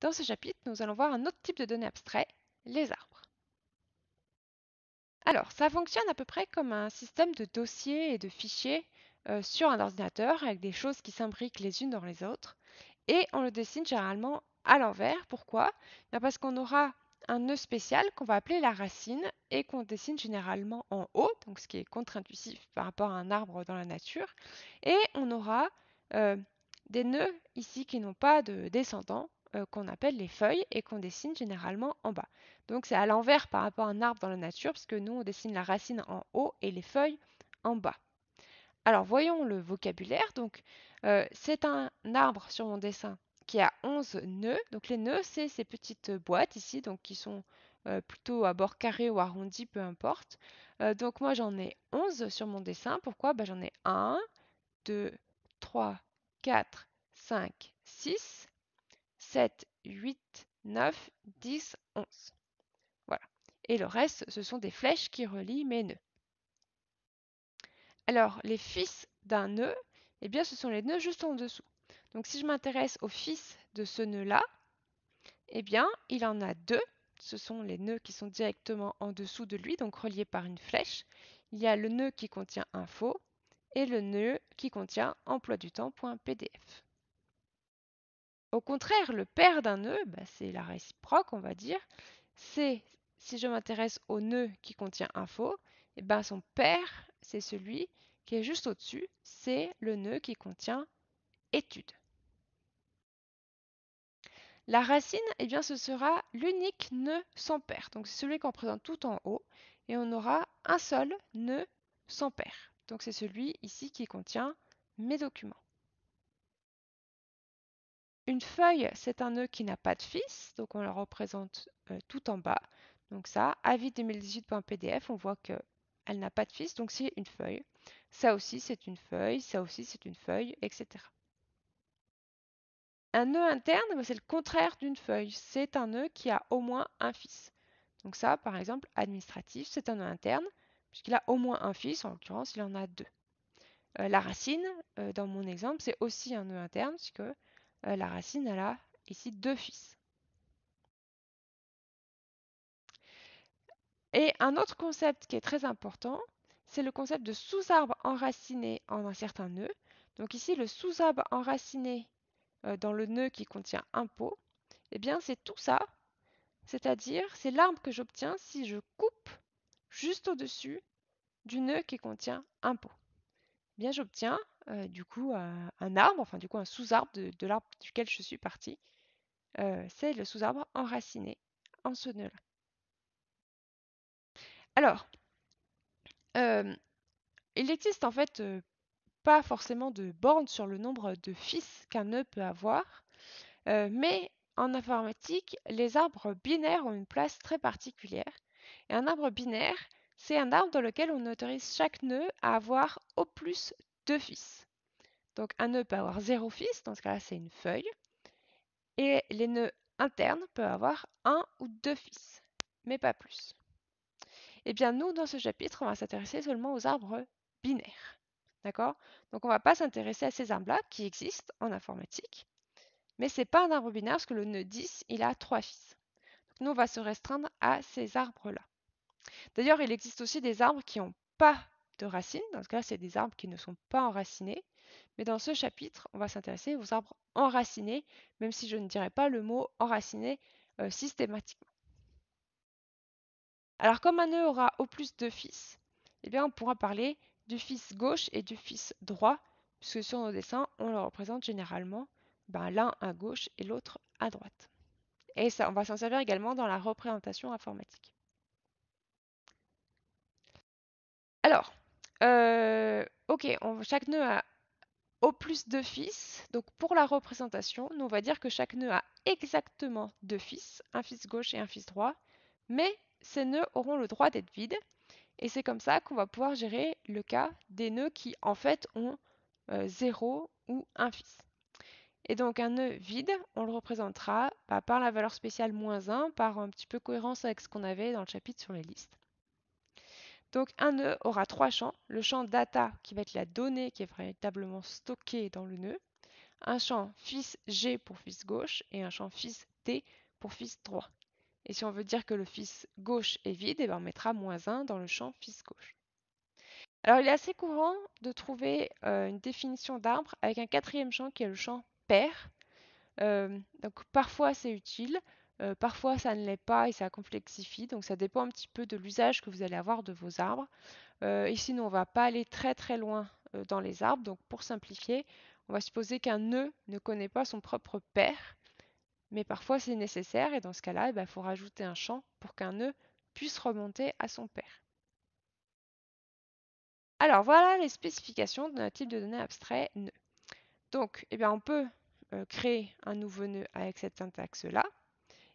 Dans ce chapitre, nous allons voir un autre type de données abstrait, les arbres. Alors, ça fonctionne à peu près comme un système de dossiers et de fichiers euh, sur un ordinateur avec des choses qui s'imbriquent les unes dans les autres. Et on le dessine généralement à l'envers. Pourquoi eh Parce qu'on aura un nœud spécial qu'on va appeler la racine et qu'on dessine généralement en haut, donc ce qui est contre-intuitif par rapport à un arbre dans la nature. Et on aura euh, des nœuds ici qui n'ont pas de descendants, euh, qu'on appelle les feuilles et qu'on dessine généralement en bas. Donc c'est à l'envers par rapport à un arbre dans la nature, puisque nous on dessine la racine en haut et les feuilles en bas. Alors voyons le vocabulaire. Donc euh, c'est un arbre sur mon dessin qui a 11 nœuds. Donc les nœuds, c'est ces petites boîtes ici, donc qui sont euh, plutôt à bord carré ou arrondi, peu importe. donc moi j'en ai 11 sur mon dessin. Pourquoi bah, J'en ai 1, 2, 3, 4, 5, 6. 7, 8, 9, 10, 11. Voilà. Et le reste, ce sont des flèches qui relient mes nœuds. Alors, les fils d'un nœud, eh bien, ce sont les nœuds juste en dessous. Donc, si je m'intéresse aux fils de ce nœud-là, eh bien, il en a deux. Ce sont les nœuds qui sont directement en dessous de lui, donc reliés par une flèche. Il y a le nœud qui contient info et le nœud qui contient emploi du temps.pdf. Au contraire, le père d'un nœud, bah, c'est la réciproque, on va dire. C'est si je m'intéresse au nœud qui contient info, et eh ben, son père, c'est celui qui est juste au-dessus, c'est le nœud qui contient étude. La racine, eh bien, ce sera l'unique nœud sans père. Donc c'est celui qu'on présente tout en haut et on aura un seul nœud sans père. Donc c'est celui ici qui contient mes documents. Une feuille, c'est un nœud qui n'a pas de fils, donc on la représente euh, tout en bas. Donc ça, avis 2018.pdf, on voit qu'elle n'a pas de fils, donc c'est une feuille. Ça aussi, c'est une feuille, ça aussi, c'est une feuille, etc. Un nœud interne, bah, c'est le contraire d'une feuille. C'est un nœud qui a au moins un fils. Donc ça, par exemple, administratif, c'est un nœud interne, puisqu'il a au moins un fils, en l'occurrence, il en a deux. Euh, la racine, euh, dans mon exemple, c'est aussi un nœud interne, puisque euh, la racine, elle a ici deux fils. Et un autre concept qui est très important, c'est le concept de sous-arbre enraciné en un certain nœud. Donc ici, le sous-arbre enraciné euh, dans le nœud qui contient un pot, eh bien c'est tout ça, c'est-à-dire c'est l'arbre que j'obtiens si je coupe juste au-dessus du nœud qui contient un pot. Eh bien j'obtiens euh, du coup un, arbre, enfin du coup un sous-arbre de, l'arbre duquel je suis partie. Euh, c'est le sous-arbre enraciné en ce nœud-là. Alors, euh, il n'existe en fait pas forcément de borne sur le nombre de fils qu'un nœud peut avoir, mais en informatique, les arbres binaires ont une place très particulière. Et un arbre binaire, c'est un arbre dans lequel on autorise chaque nœud à avoir au plus fils. Donc un nœud peut avoir zéro fils, dans ce cas-là c'est une feuille, et les nœuds internes peuvent avoir un ou deux fils, mais pas plus. Et eh bien nous, dans ce chapitre, on va s'intéresser seulement aux arbres binaires. D'accord Donc on va pas s'intéresser à ces arbres-là qui existent en informatique, mais c'est pas un arbre binaire parce que le nœud 10, il a trois fils. nous, on va se restreindre à ces arbres-là. D'ailleurs, il existe aussi des arbres qui n'ont pas racines. Dans ce cas, c'est des arbres qui ne sont pas enracinés. Mais dans ce chapitre, on va s'intéresser aux arbres enracinés, même si je ne dirais pas le mot enraciné euh, systématiquement. Alors comme un nœud aura au plus deux fils, eh bien on pourra parler du fils gauche et du fils droit, puisque sur nos dessins, on le représente généralement ben, l'un à gauche et l'autre à droite. Et ça, on va s'en servir également dans la représentation informatique. Alors, euh, ok, chaque nœud a au plus deux fils. Donc pour la représentation, nous on va dire que chaque nœud a exactement deux fils, un fils gauche et un fils droit, mais ces nœuds auront le droit d'être vides. Et c'est comme ça qu'on va pouvoir gérer le cas des nœuds qui en fait ont euh, zéro ou un fils. Et donc un nœud vide, on le représentera bah, par la valeur spéciale moins 1, par un petit peu cohérence avec ce qu'on avait dans le chapitre sur les listes. Donc un nœud aura trois champs. Le champ data qui va être la donnée qui est véritablement stockée dans le nœud. Un champ fils G pour fils gauche et un champ fils T pour fils droit. Et si on veut dire que le fils gauche est vide, eh ben, on mettra moins 1 dans le champ fils gauche. Alors il est assez courant de trouver euh, une définition d'arbre avec un quatrième champ qui est le champ père. Euh, donc parfois c'est utile, euh, parfois, ça ne l'est pas et ça complexifie. Donc, ça dépend un petit peu de l'usage que vous allez avoir de vos arbres. Euh, et ici, on ne va pas aller très très loin euh, dans les arbres. Donc, pour simplifier, on va supposer qu'un nœud ne connaît pas son propre père. Mais parfois, c'est nécessaire. Et dans ce cas-là, il eh ben, faut rajouter un champ pour qu'un nœud puisse remonter à son père. Alors, voilà les spécifications d'un type de données abstrait nœud. Donc, eh bien, on peut créer un nouveau nœud avec cette syntaxe-là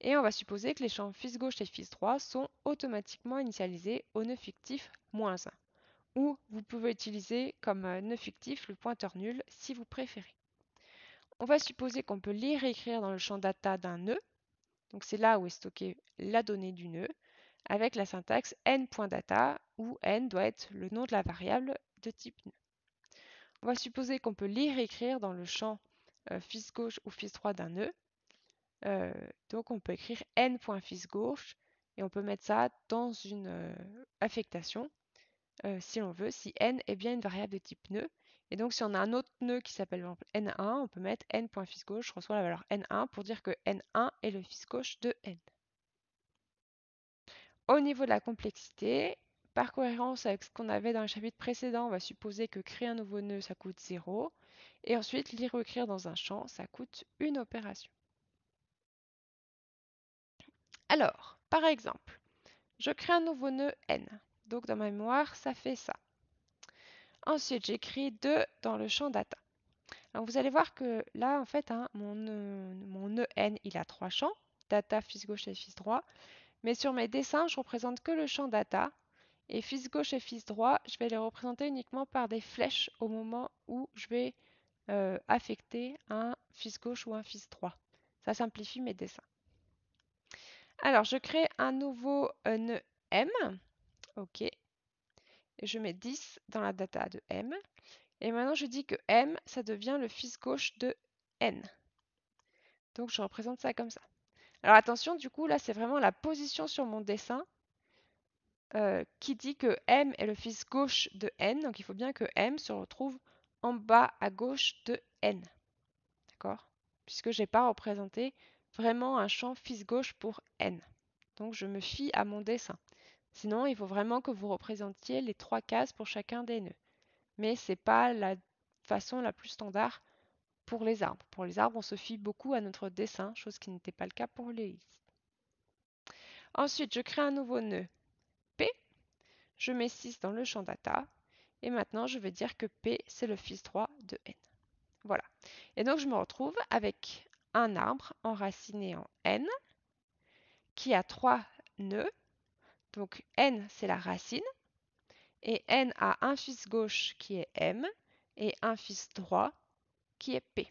et on va supposer que les champs fils gauche et fils droit sont automatiquement initialisés au nœud fictif moins 1, ou vous pouvez utiliser comme euh, nœud fictif le pointeur nul si vous préférez. On va supposer qu'on peut lire et écrire dans le champ data d'un nœud, donc c'est là où est stockée la donnée du nœud, avec la syntaxe n.data, où n doit être le nom de la variable de type nœud. On va supposer qu'on peut lire et écrire dans le champ euh, fils gauche ou fils droit d'un nœud, euh, donc on peut écrire n.fils gauche et on peut mettre ça dans une euh, affectation euh, si l'on veut, si n est bien une variable de type nœud. Et donc si on a un autre nœud qui s'appelle n1, on peut mettre n.fils gauche reçois la valeur n1 pour dire que n1 est le fils gauche de n. Au niveau de la complexité, par cohérence avec ce qu'on avait dans le chapitre précédent, on va supposer que créer un nouveau nœud, ça coûte 0. Et ensuite, lire ou écrire dans un champ, ça coûte une opération. Alors, par exemple, je crée un nouveau nœud N. Donc dans ma mémoire, ça fait ça. Ensuite, j'écris 2 dans le champ data. Alors vous allez voir que là, en fait, hein, mon, nœud, N, il a trois champs, data, fils gauche et fils droit. Mais sur mes dessins, je ne représente que le champ data. Et fils gauche et fils droit, je vais les représenter uniquement par des flèches au moment où je vais euh, affecter un fils gauche ou un fils droit. Ça simplifie mes dessins. Alors, je crée un nouveau euh, nœud M. OK. Et je mets 10 dans la data de M. Et maintenant, je dis que M, ça devient le fils gauche de N. Donc, je représente ça comme ça. Alors, attention, du coup, là, c'est vraiment la position sur mon dessin euh, qui dit que M est le fils gauche de N. Donc, il faut bien que M se retrouve en bas à gauche de N. D'accord Puisque je n'ai pas représenté vraiment un champ fils gauche pour n. Donc je me fie à mon dessin. Sinon, il faut vraiment que vous représentiez les trois cases pour chacun des nœuds. Mais ce n'est pas la façon la plus standard pour les arbres. Pour les arbres, on se fie beaucoup à notre dessin, chose qui n'était pas le cas pour les listes. Ensuite, je crée un nouveau nœud P. Je mets 6 dans le champ data. Et maintenant, je vais dire que P, c'est le fils droit de N. Voilà. Et donc, je me retrouve avec un arbre enraciné en N qui a trois nœuds. Donc N, c'est la racine. Et N a un fils gauche qui est M et un fils droit qui est P.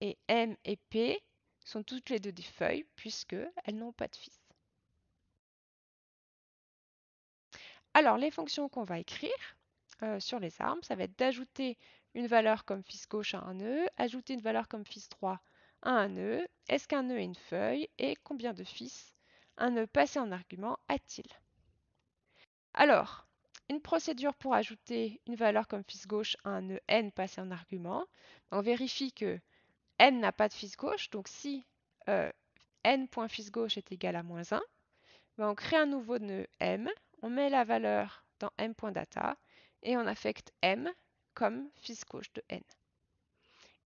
Et M et P sont toutes les deux des feuilles puisqu'elles n'ont pas de fils. Alors, les fonctions qu'on va écrire euh, sur les arbres, ça va être d'ajouter une valeur comme fils gauche à un nœud, ajouter une valeur comme fils 3 à un nœud, est-ce qu'un nœud est une feuille et combien de fils un nœud passé en argument a-t-il Alors, une procédure pour ajouter une valeur comme fils gauche à un nœud n passé en argument, on vérifie que n n'a pas de fils gauche, donc si euh, n.fils gauche est égal à moins 1, ben on crée un nouveau nœud m, on met la valeur dans m.data et on affecte m comme fils gauche de n.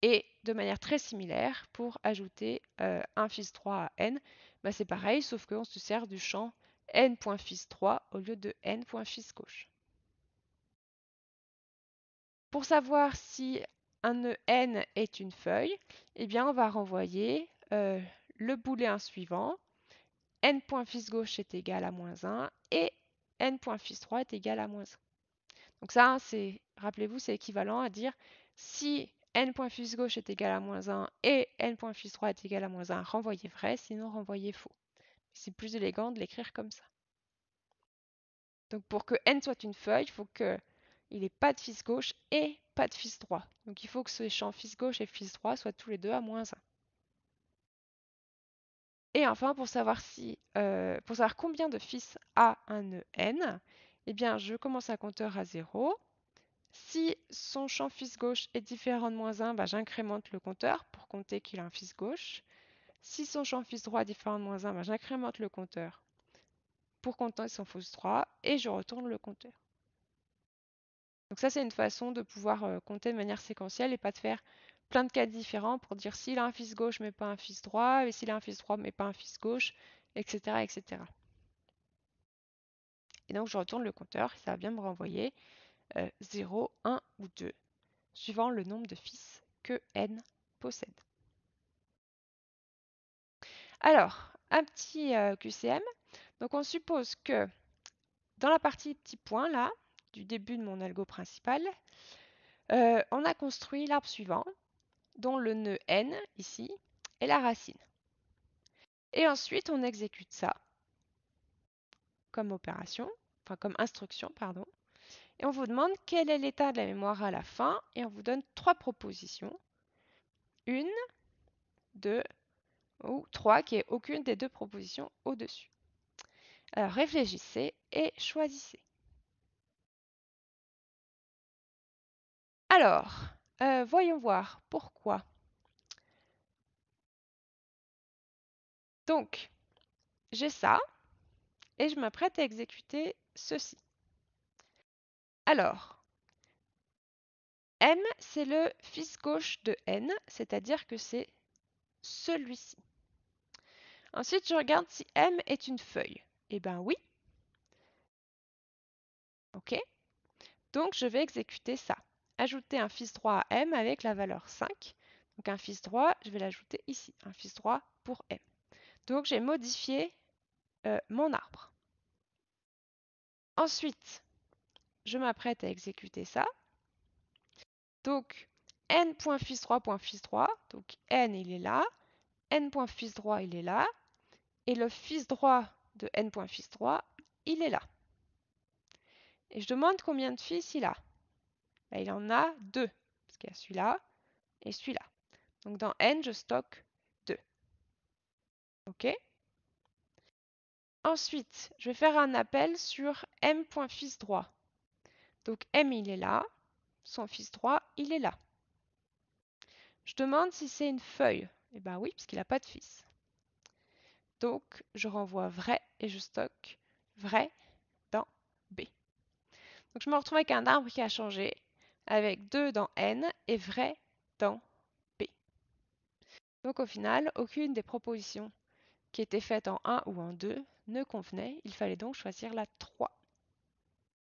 Et de manière très similaire, pour ajouter euh, un fils3 à n, bah, c'est pareil, sauf qu'on se sert du champ n.fils3 au lieu de n.fils gauche. Pour savoir si un n est une feuille, eh bien on va renvoyer le euh, le booléen suivant, n.fils gauche est égal à moins 1 et n.fils3 est égal à moins 1. Donc ça, hein, c'est, rappelez-vous, c'est équivalent à dire si n gauche est égal à moins 1 et n droit est égal à moins 1, renvoyez vrai, sinon renvoyez faux. C'est plus élégant de l'écrire comme ça. Donc pour que n soit une feuille, il faut qu'il n'ait pas de fils gauche et pas de fils droit. Donc il faut que ce champ fils gauche et fils droit soient tous les deux à moins 1. Et enfin, pour savoir, si, euh, pour savoir combien de fils a un nœud e n, eh bien, je commence un compteur à 0. Si son champ fils gauche est différent de moins 1, bah, j'incrémente le compteur pour compter qu'il a un fils gauche. Si son champ fils droit est différent de moins 1, bah, j'incrémente le compteur pour compter son fils droit et je retourne le compteur. Donc ça, c'est une façon de pouvoir euh, compter de manière séquentielle et pas de faire plein de cas différents pour dire s'il a un fils gauche mais pas un fils droit, et s'il a un fils droit mais pas un fils gauche, etc. etc. Et donc je retourne le compteur et ça va bien me renvoyer 0, euh, 1 ou 2, suivant le nombre de fils que n possède. Alors, un petit euh, QCM. Donc on suppose que dans la partie petit point là, du début de mon algo principal, euh, on a construit l'arbre suivant, dont le nœud n ici est la racine. Et ensuite on exécute ça comme opération, enfin comme instruction, pardon. Et on vous demande quel est l'état de la mémoire à la fin et on vous donne trois propositions. Une, deux ou trois qui est aucune des deux propositions au-dessus. Alors réfléchissez et choisissez. Alors, euh, voyons voir pourquoi. Donc, j'ai ça, et je m'apprête à exécuter ceci. Alors, M, c'est le fils gauche de N, c'est-à-dire que c'est celui-ci. Ensuite, je regarde si M est une feuille. Eh bien oui. OK. Donc, je vais exécuter ça. Ajouter un fils droit à M avec la valeur 5. Donc, un fils droit, je vais l'ajouter ici. Un fils droit pour M. Donc, j'ai modifié euh, mon A. Ensuite, je m'apprête à exécuter ça. Donc, n.fils3.fils3, donc n il est là, n.fils3 il est là, et le fils droit de n.fils3 il est là. Et je demande combien de fils il a. Bah, il en a deux, parce qu'il y a celui-là et celui-là. Donc dans n, je stocke 2. OK Ensuite, je vais faire un appel sur m.fils droit. Donc m, il est là. Son fils droit, il est là. Je demande si c'est une feuille. Eh bien oui, puisqu'il n'a pas de fils. Donc, je renvoie vrai et je stocke vrai dans B. Donc, je me retrouve avec un arbre qui a changé, avec 2 dans N et vrai dans B. Donc, au final, aucune des propositions qui étaient faites en 1 ou en 2 ne convenait, il fallait donc choisir la 3.